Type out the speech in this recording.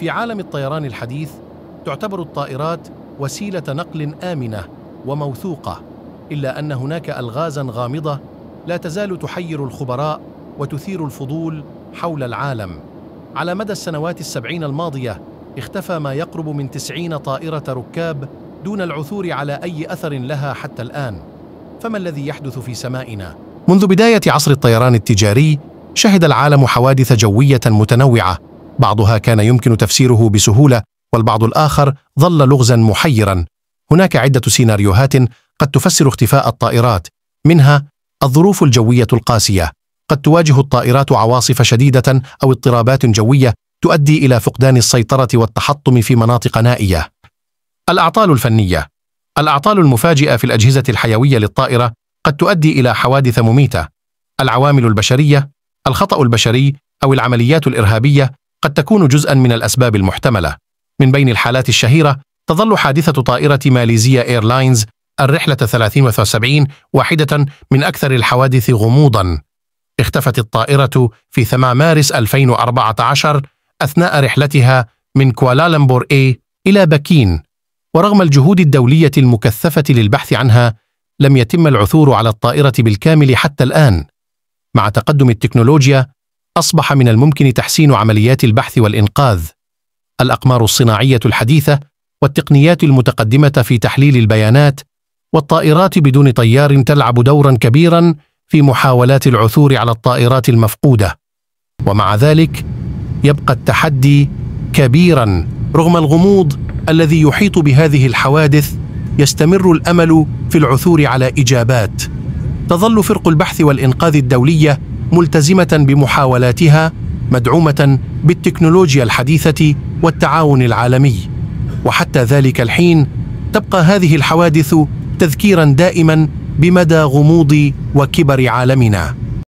في عالم الطيران الحديث تعتبر الطائرات وسيله نقل امنه وموثوقه الا ان هناك الغازا غامضه لا تزال تحير الخبراء وتثير الفضول حول العالم على مدى السنوات السبعين الماضيه اختفى ما يقرب من تسعين طائره ركاب دون العثور على اي اثر لها حتى الان فما الذي يحدث في سمائنا منذ بدايه عصر الطيران التجاري شهد العالم حوادث جويه متنوعه بعضها كان يمكن تفسيره بسهولة والبعض الآخر ظل لغزا محيرا هناك عدة سيناريوهات قد تفسر اختفاء الطائرات منها الظروف الجوية القاسية قد تواجه الطائرات عواصف شديدة أو اضطرابات جوية تؤدي إلى فقدان السيطرة والتحطم في مناطق نائية الأعطال الفنية الأعطال المفاجئة في الأجهزة الحيوية للطائرة قد تؤدي إلى حوادث مميتة العوامل البشرية الخطأ البشري أو العمليات الإرهابية قد تكون جزءا من الأسباب المحتملة من بين الحالات الشهيرة تظل حادثة طائرة ماليزيا إيرلاينز الرحلة 370 واحدة من أكثر الحوادث غموضا اختفت الطائرة في 8 مارس 2014 أثناء رحلتها من كوالالمبور اي إلى بكين ورغم الجهود الدولية المكثفة للبحث عنها لم يتم العثور على الطائرة بالكامل حتى الآن مع تقدم التكنولوجيا أصبح من الممكن تحسين عمليات البحث والإنقاذ. الأقمار الصناعية الحديثة والتقنيات المتقدمة في تحليل البيانات والطائرات بدون طيار تلعب دورا كبيرا في محاولات العثور على الطائرات المفقودة. ومع ذلك يبقى التحدي كبيرا رغم الغموض الذي يحيط بهذه الحوادث يستمر الامل في العثور على اجابات تظل فرق البحث والانقاذ الدوليه ملتزمه بمحاولاتها مدعومه بالتكنولوجيا الحديثه والتعاون العالمي وحتى ذلك الحين تبقى هذه الحوادث تذكيرا دائما بمدى غموض وكبر عالمنا